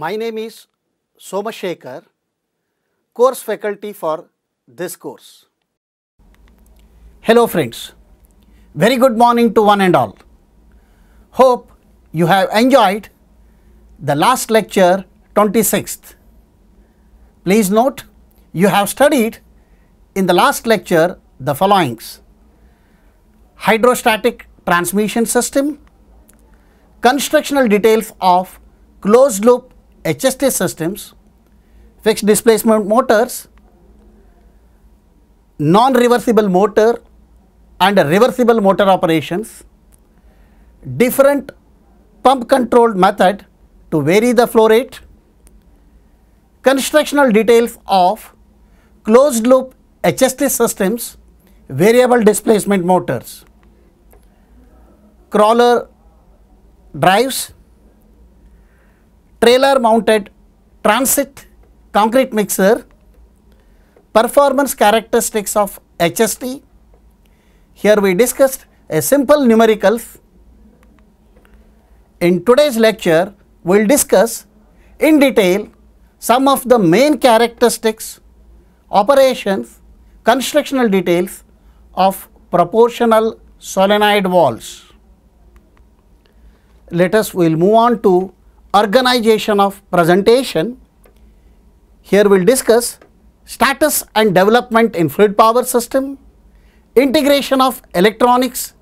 My name is Somashekhar, course faculty for this course. Hello friends, very good morning to one and all. Hope you have enjoyed the last lecture 26th. Please note you have studied in the last lecture the followings. Hydrostatic transmission system, constructional details of closed loop HST systems, fixed displacement motors, non-reversible motor and reversible motor operations, different pump controlled method to vary the flow rate, constructional details of closed loop HST systems, variable displacement motors, crawler drives, trailer mounted transit concrete mixer, performance characteristics of HST. Here we discussed a simple numericals. In today's lecture, we will discuss in detail some of the main characteristics, operations, constructional details of proportional solenoid valves. Let us, we will move on to organization of presentation. Here we will discuss status and development in fluid power system, integration of electronics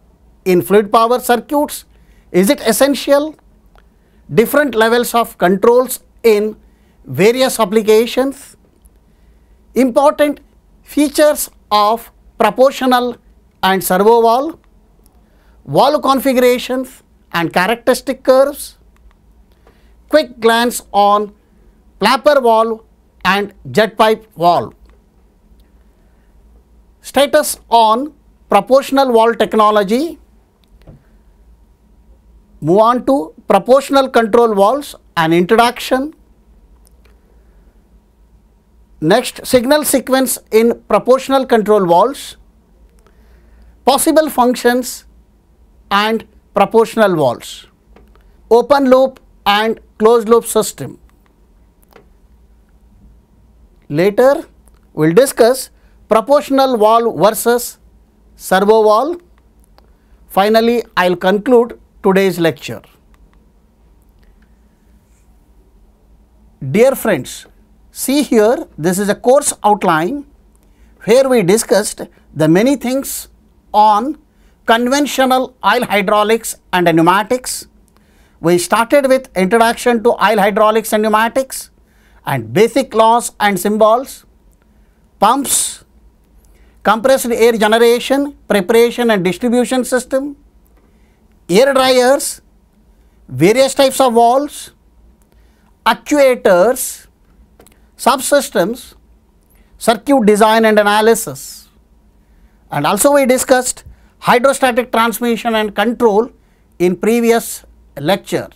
in fluid power circuits, is it essential, different levels of controls in various applications, important features of proportional and servo valve, valve configurations and characteristic curves, quick glance on flapper valve and jet pipe valve. Status on proportional valve technology. Move on to proportional control valves and introduction. Next, signal sequence in proportional control valves, possible functions and proportional valves, open loop and closed loop system. Later, we will discuss proportional valve versus servo valve. Finally, I will conclude today's lecture. Dear friends, see here this is a course outline where we discussed the many things on conventional oil hydraulics and pneumatics, we started with introduction to oil hydraulics and pneumatics and basic laws and symbols, pumps, compressed air generation, preparation and distribution system, air dryers, various types of valves, actuators, subsystems, circuit design and analysis. And also we discussed hydrostatic transmission and control in previous lecture.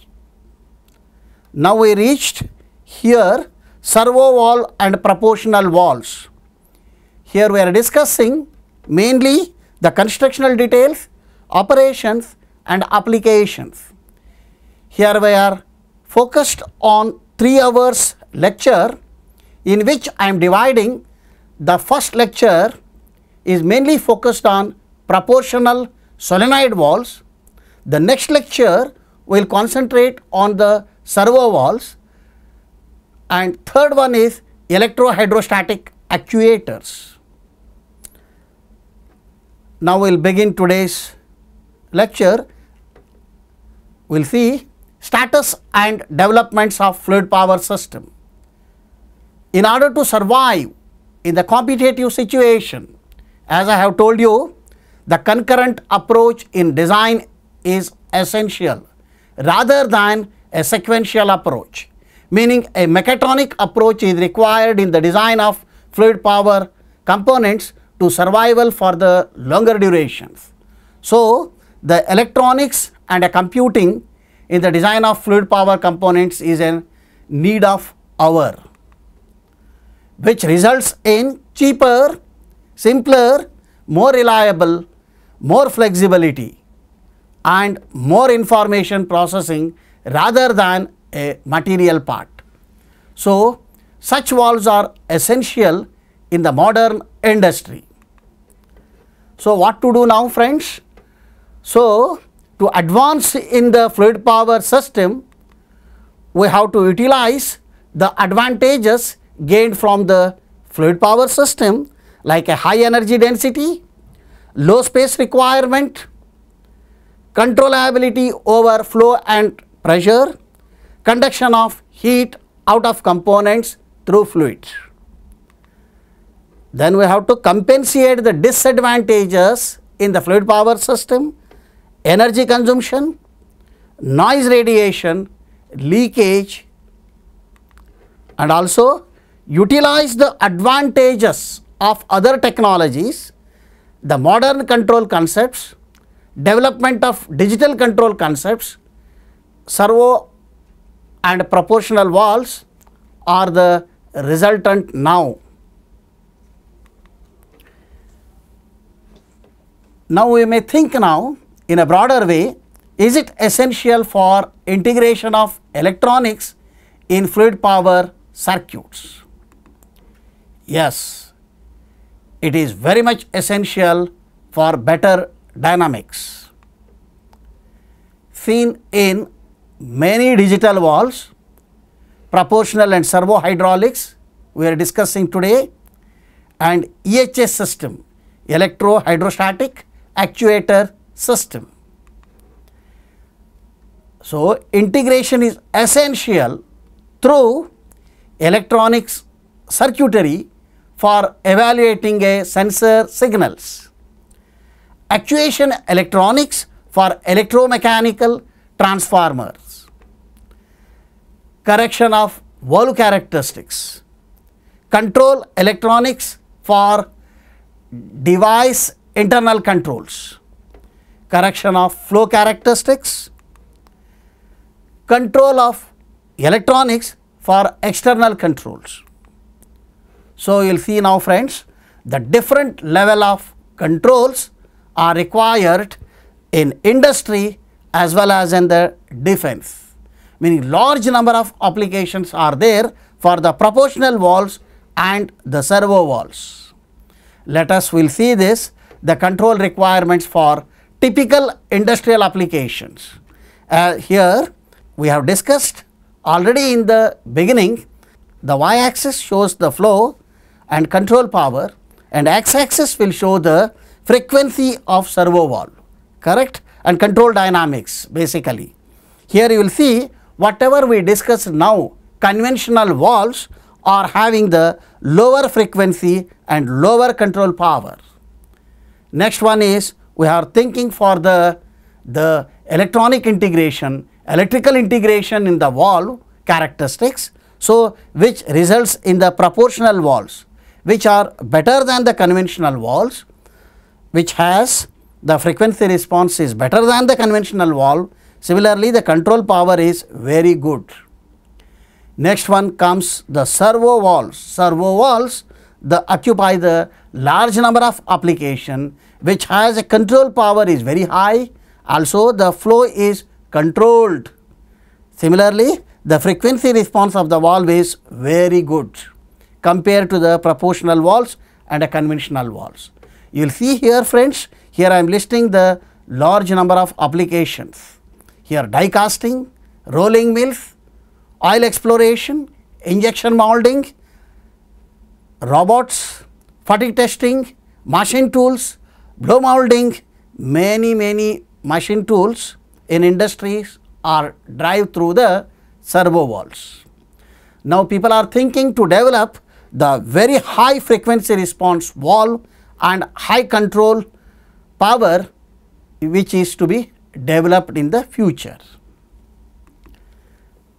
Now we reached here servo wall and proportional walls. Here we are discussing mainly the constructional details, operations and applications. Here we are focused on 3 hours lecture in which I am dividing the first lecture is mainly focused on proportional solenoid walls. The next lecture we will concentrate on the servo valves and third one is electrohydrostatic actuators. Now we will begin today's lecture. We will see status and developments of fluid power system. In order to survive in the competitive situation, as I have told you, the concurrent approach in design is essential rather than a sequential approach, meaning a mechatronic approach is required in the design of fluid power components to survival for the longer durations. So, the electronics and a computing in the design of fluid power components is a need of hour, which results in cheaper, simpler, more reliable, more flexibility and more information processing rather than a material part. So, such valves are essential in the modern industry. So, what to do now friends? So, to advance in the fluid power system, we have to utilize the advantages gained from the fluid power system like a high energy density, low space requirement, controllability over flow and pressure, conduction of heat out of components through fluids. Then we have to compensate the disadvantages in the fluid power system, energy consumption, noise radiation, leakage and also utilize the advantages of other technologies, the modern control concepts development of digital control concepts, servo and proportional valves are the resultant now. Now we may think now in a broader way, is it essential for integration of electronics in fluid power circuits? Yes, it is very much essential for better dynamics seen in many digital valves, proportional and servo hydraulics we are discussing today and EHS system, electro hydrostatic actuator system. So, integration is essential through electronics circuitry for evaluating a sensor signals. Actuation electronics for electromechanical transformers, correction of valve characteristics, control electronics for device internal controls, correction of flow characteristics, control of electronics for external controls. So, you will see now friends the different level of controls are required in industry as well as in the defense. Meaning large number of applications are there for the proportional valves and the servo valves. Let us will see this the control requirements for typical industrial applications. Uh, here we have discussed already in the beginning the y axis shows the flow and control power and x axis will show the frequency of servo valve correct and control dynamics basically. Here you will see whatever we discussed now conventional valves are having the lower frequency and lower control power. Next one is we are thinking for the, the electronic integration, electrical integration in the valve characteristics. So, which results in the proportional valves which are better than the conventional valves which has the frequency response is better than the conventional valve. Similarly, the control power is very good. Next one comes the servo valves. Servo valves the occupy the large number of application which has a control power is very high. Also, the flow is controlled. Similarly, the frequency response of the valve is very good compared to the proportional valves and a conventional valves. You will see here friends, here I am listing the large number of applications. Here die casting, rolling mills, oil exploration, injection molding, robots, fatigue testing, machine tools, blow molding, many many machine tools in industries are drive through the servo valves. Now people are thinking to develop the very high frequency response valve and high control power which is to be developed in the future.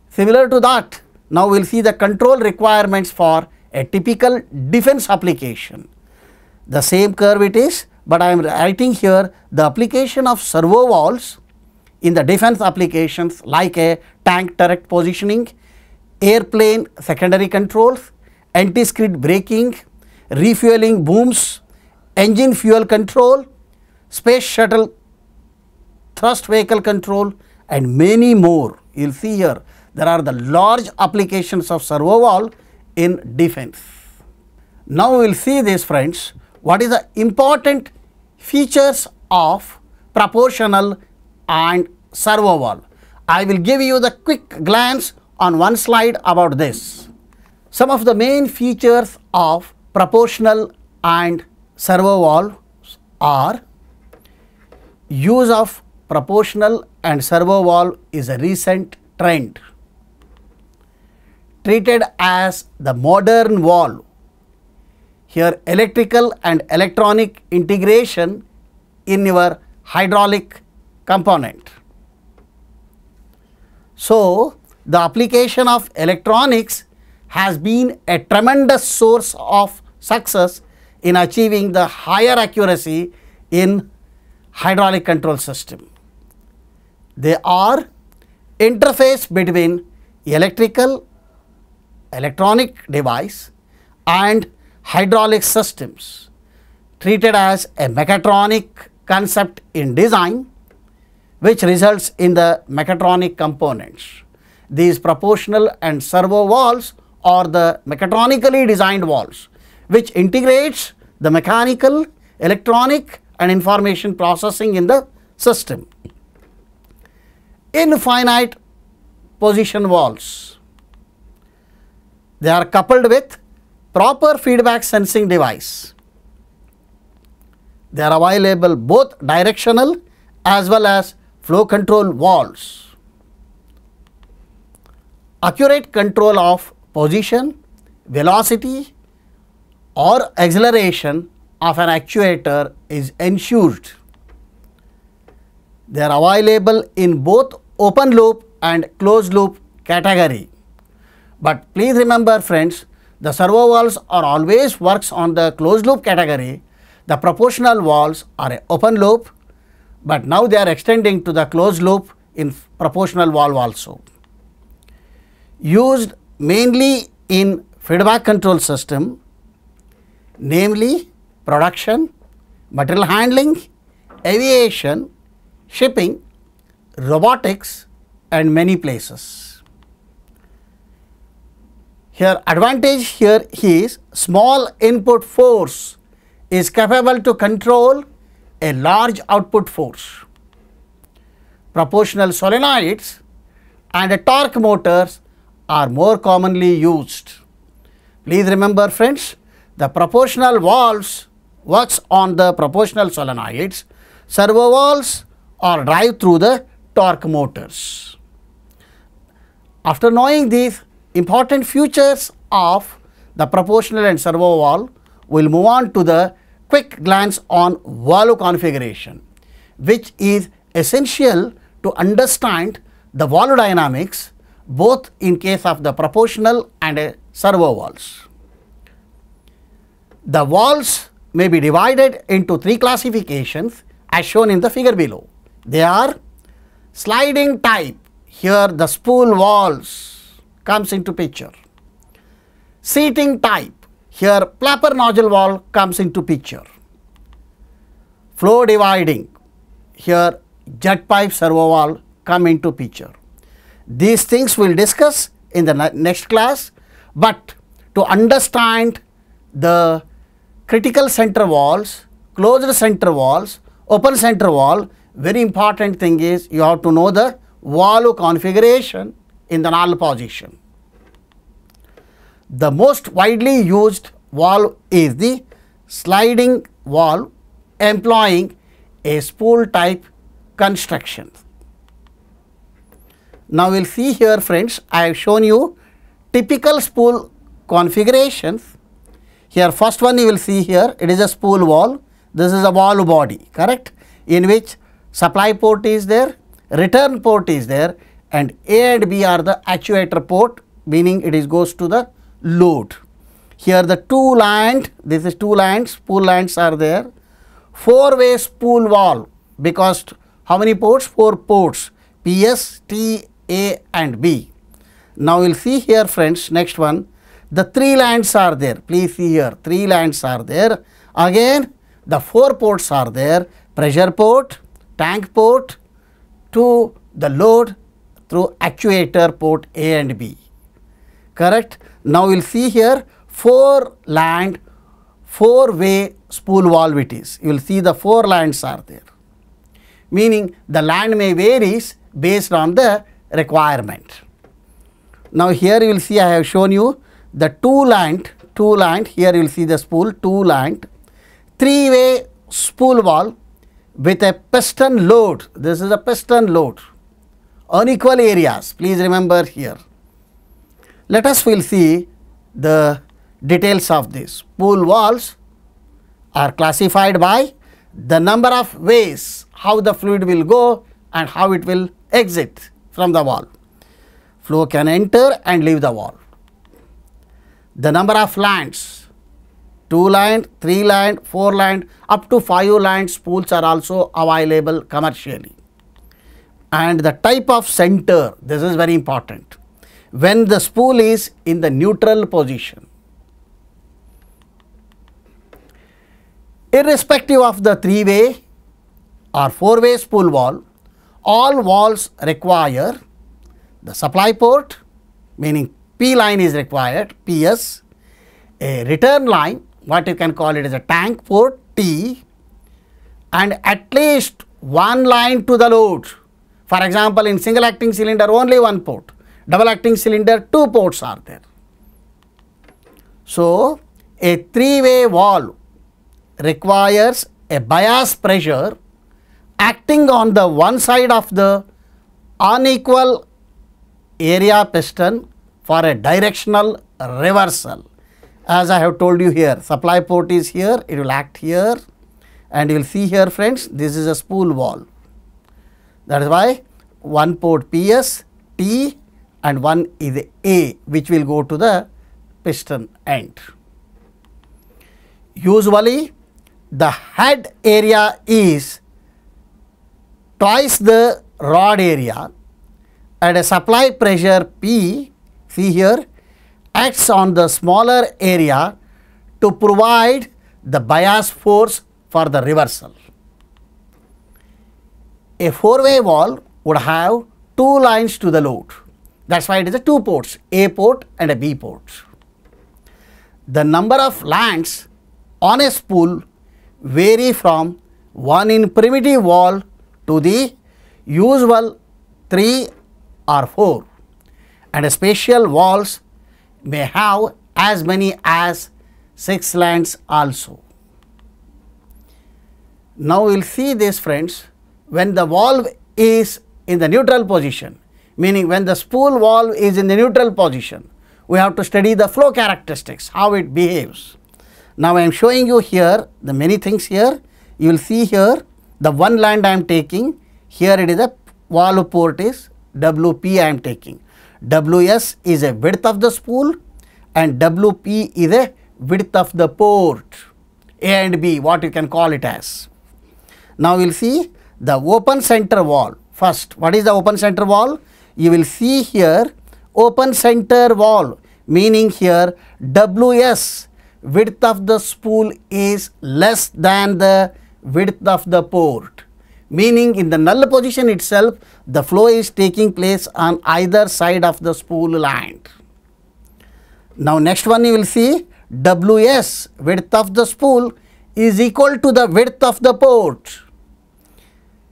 Similar to that, now we will see the control requirements for a typical defense application. The same curve it is, but I am writing here the application of servo valves in the defense applications like a tank turret positioning, airplane secondary controls, anti-skid braking, refueling booms, engine fuel control, space shuttle, thrust vehicle control and many more. You will see here there are the large applications of servo valve in defense. Now we will see this friends what is the important features of proportional and servo valve. I will give you the quick glance on one slide about this. Some of the main features of proportional and servo valve are use of proportional and servo valve is a recent trend. Treated as the modern valve, here electrical and electronic integration in your hydraulic component. So, the application of electronics has been a tremendous source of success in achieving the higher accuracy in hydraulic control system. They are interface between electrical, electronic device and hydraulic systems treated as a mechatronic concept in design which results in the mechatronic components. These proportional and servo valves are the mechatronically designed valves which integrates the mechanical, electronic and information processing in the system. In finite position walls, they are coupled with proper feedback sensing device. They are available both directional as well as flow control walls. Accurate control of position, velocity or acceleration of an actuator is ensured. They are available in both open loop and closed loop category. But please remember friends, the servo valves are always works on the closed loop category. The proportional valves are open loop, but now they are extending to the closed loop in proportional valve also. Used mainly in feedback control system, namely production, material handling, aviation, shipping, robotics and many places. Here advantage here is small input force is capable to control a large output force. Proportional solenoids and torque motors are more commonly used. Please remember friends, the proportional valves works on the proportional solenoids, servo valves or drive through the torque motors. After knowing these important features of the proportional and servo valve, we will move on to the quick glance on valve configuration, which is essential to understand the valve dynamics both in case of the proportional and servo valves. The valves may be divided into three classifications as shown in the figure below. They are sliding type, here the spool walls comes into picture. Seating type, here flapper nozzle wall comes into picture. Flow dividing, here jet pipe servo wall come into picture. These things we will discuss in the next class, but to understand the critical center walls, closed center walls, open center wall, very important thing is you have to know the wall configuration in the null position. The most widely used wall is the sliding wall employing a spool type construction. Now, we will see here friends, I have shown you typical spool configurations here first one you will see here, it is a spool valve. This is a valve body, correct? In which supply port is there, return port is there and A and B are the actuator port, meaning it is goes to the load. Here the two lined, this is two lines, spool lines are there. Four-way spool valve because how many ports? Four ports, PS, T, A and B. Now, we will see here friends, next one, the three lands are there. Please see here, three lands are there. Again, the four ports are there, pressure port, tank port to the load through actuator port A and B. Correct? Now, you will see here four land, four way spool valve it is. You will see the four lands are there. Meaning the land may varies based on the requirement. Now, here you will see I have shown you the two lined, two lined, here you will see the spool, two lined, three way spool valve with a piston load. This is a piston load Unequal areas. Please remember here. Let us will see the details of this. Pool walls are classified by the number of ways how the fluid will go and how it will exit from the wall. Flow can enter and leave the wall the number of lines, 2 line, 3 line, 4 line, up to 5 lands spools are also available commercially. And the type of center, this is very important. When the spool is in the neutral position, irrespective of the three-way or four-way spool wall, all walls require the supply port, meaning P line is required, PS, a return line, what you can call it is a tank port T, and at least one line to the load. For example, in single acting cylinder only one port, double acting cylinder two ports are there. So, a three-way valve requires a bias pressure acting on the one side of the unequal area piston for a directional reversal. As I have told you here, supply port is here, it will act here and you will see here friends, this is a spool valve. That is why one port PS, T and one is A which will go to the piston end. Usually the head area is twice the rod area at a supply pressure P see here, acts on the smaller area to provide the bias force for the reversal. A four-way wall would have two lines to the load. That's why it is a two ports, A port and a B port. The number of lands on a spool vary from one in primitive wall to the usual three or four and spatial walls may have as many as 6 lands also. Now we will see this friends when the valve is in the neutral position meaning when the spool valve is in the neutral position we have to study the flow characteristics how it behaves. Now I am showing you here the many things here you will see here the one land I am taking here it is a valve port is WP I am taking WS is a width of the spool and WP is a width of the port. A and B, what you can call it as. Now we will see the open center wall. First, what is the open center wall? You will see here open center wall meaning here WS width of the spool is less than the width of the port meaning in the null position itself, the flow is taking place on either side of the spool line. Now, next one you will see WS, width of the spool, is equal to the width of the port,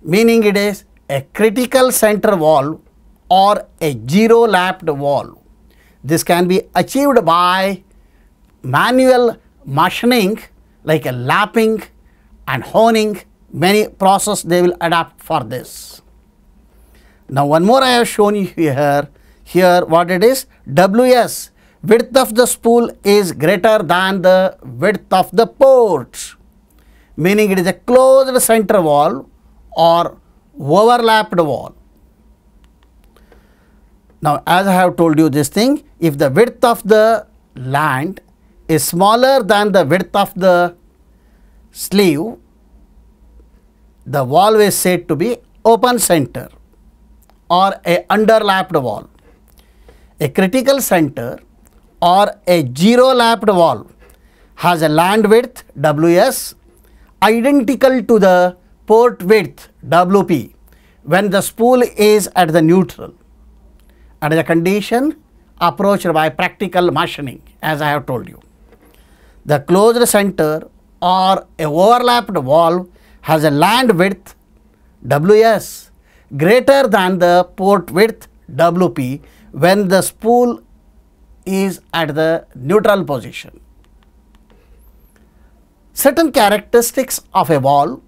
meaning it is a critical center valve or a zero lapped valve. This can be achieved by manual machining like a lapping and honing many process they will adapt for this. Now one more I have shown you here, here what it is WS width of the spool is greater than the width of the port meaning it is a closed center wall or overlapped wall. Now as I have told you this thing if the width of the land is smaller than the width of the sleeve the valve is said to be open center or a underlapped valve. A critical center or a zero lapped valve has a land width WS identical to the port width WP when the spool is at the neutral and the condition approached by practical machining as I have told you. The closed center or a overlapped valve has a land width WS greater than the port width WP when the spool is at the neutral position. Certain characteristics of a valve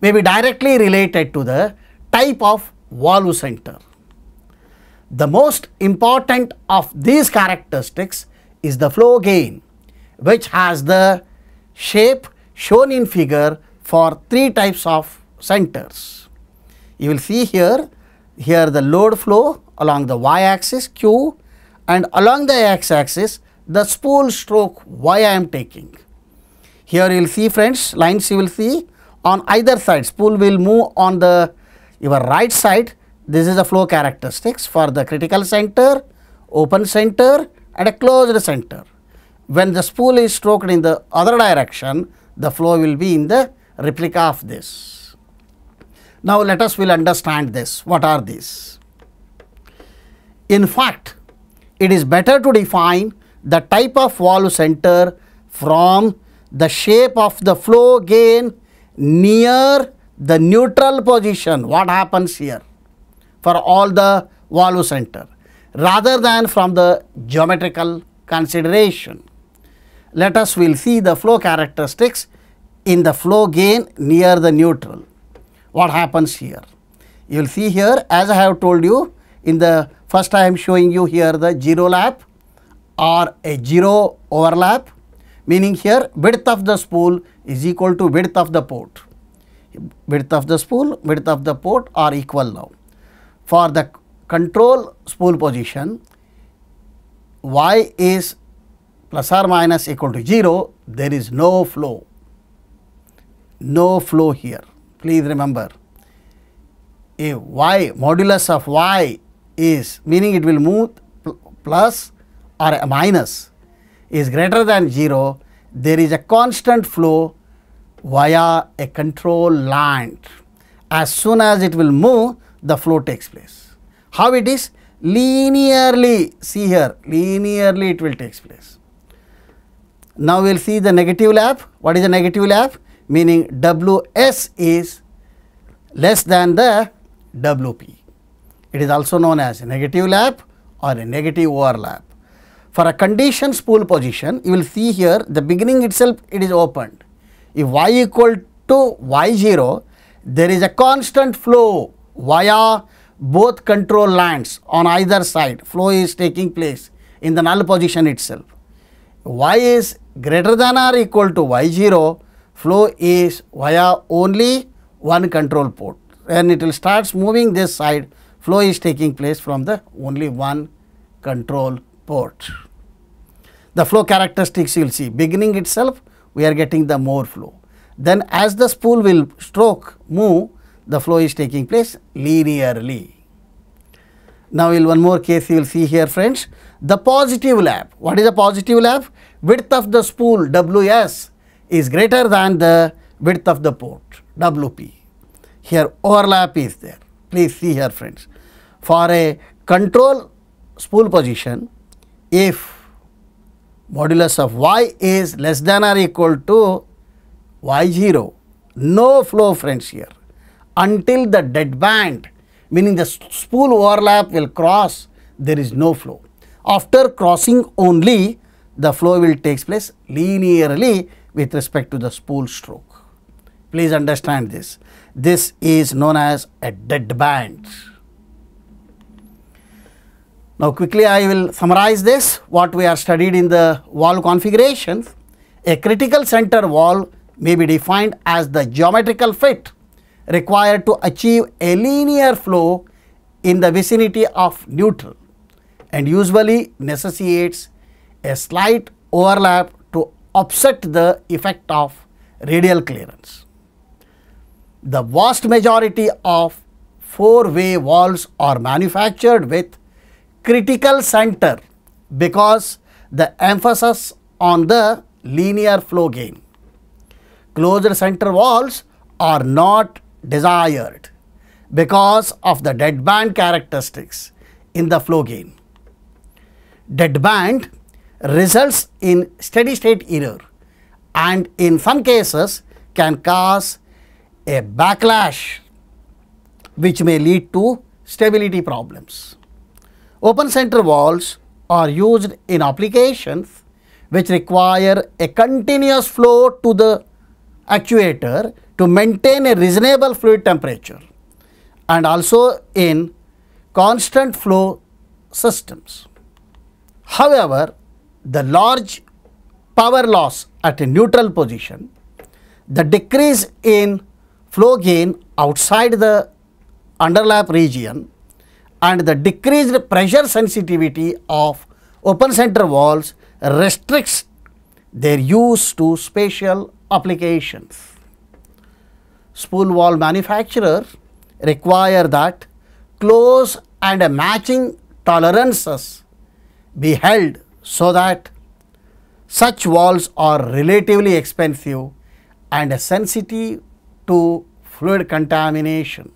may be directly related to the type of valve center. The most important of these characteristics is the flow gain which has the shape shown in figure for three types of centers. You will see here, here the load flow along the y-axis Q and along the x-axis the spool stroke y I am taking. Here you will see friends, lines you will see on either side, spool will move on the your right side. This is the flow characteristics for the critical center, open center and a closed center. When the spool is stroked in the other direction, the flow will be in the replica of this. Now, let us will understand this. What are these? In fact, it is better to define the type of valve center from the shape of the flow gain near the neutral position. What happens here for all the valve center rather than from the geometrical consideration. Let us will see the flow characteristics in the flow gain near the neutral. What happens here? You will see here as I have told you in the first I am showing you here the zero lap or a zero overlap meaning here width of the spool is equal to width of the port. Width of the spool, width of the port are equal now. For the control spool position y is plus or minus equal to 0, there is no flow no flow here. Please remember, a y modulus of y is meaning it will move plus or minus is greater than 0, there is a constant flow via a control line. As soon as it will move, the flow takes place. How it is? Linearly, see here, linearly it will takes place. Now we will see the negative lap. What is the negative lap? meaning Ws is less than the Wp. It is also known as negative lap or a negative overlap. For a condition spool position, you will see here the beginning itself it is opened. If y equal to y0, there is a constant flow via both control lines on either side. Flow is taking place in the null position itself. y is greater than or equal to y0, flow is via only one control port and it will starts moving this side flow is taking place from the only one control port. The flow characteristics you will see beginning itself we are getting the more flow. Then as the spool will stroke move the flow is taking place linearly. Now, in one more case you will see here friends the positive lap. What is a positive lap? Width of the spool WS is greater than the width of the port WP. Here overlap is there. Please see here friends. For a control spool position, if modulus of y is less than or equal to y0, no flow friends here until the dead band meaning the spool overlap will cross there is no flow. After crossing only the flow will takes place linearly with respect to the spool stroke. Please understand this. This is known as a dead band. Now quickly I will summarize this what we are studied in the wall configurations. A critical center wall may be defined as the geometrical fit required to achieve a linear flow in the vicinity of neutral and usually necessitates a slight overlap offset the effect of radial clearance. The vast majority of four-way valves are manufactured with critical center because the emphasis on the linear flow gain. Closed center valves are not desired because of the deadband characteristics in the flow gain. Deadband results in steady state error and in some cases can cause a backlash which may lead to stability problems. Open center valves are used in applications which require a continuous flow to the actuator to maintain a reasonable fluid temperature and also in constant flow systems. However, the large power loss at a neutral position, the decrease in flow gain outside the underlap region and the decreased pressure sensitivity of open center walls restricts their use to spatial applications. Spool wall manufacturers require that close and matching tolerances be held so that such walls are relatively expensive and sensitive to fluid contamination.